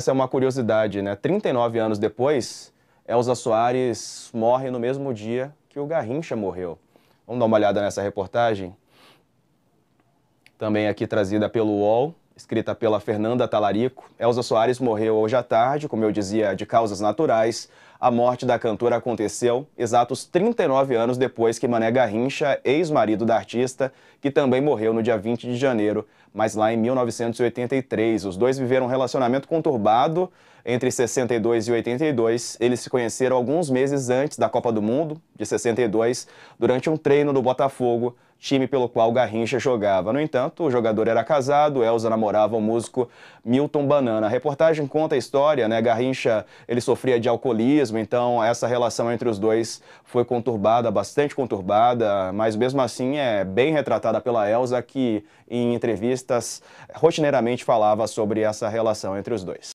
Essa é uma curiosidade, né? 39 anos depois, Elza Soares morre no mesmo dia que o Garrincha morreu. Vamos dar uma olhada nessa reportagem? Também aqui trazida pelo UOL escrita pela Fernanda Talarico, Elza Soares morreu hoje à tarde, como eu dizia, de causas naturais. A morte da cantora aconteceu exatos 39 anos depois que Mané Garrincha, ex-marido da artista, que também morreu no dia 20 de janeiro, mas lá em 1983. Os dois viveram um relacionamento conturbado, entre 62 e 82, eles se conheceram alguns meses antes da Copa do Mundo, de 62, durante um treino do Botafogo, time pelo qual Garrincha jogava. No entanto, o jogador era casado, Elza namorava o músico Milton Banana. A reportagem conta a história, né? Garrincha, ele sofria de alcoolismo, então essa relação entre os dois foi conturbada, bastante conturbada, mas mesmo assim é bem retratada pela Elza que em entrevistas rotineiramente falava sobre essa relação entre os dois.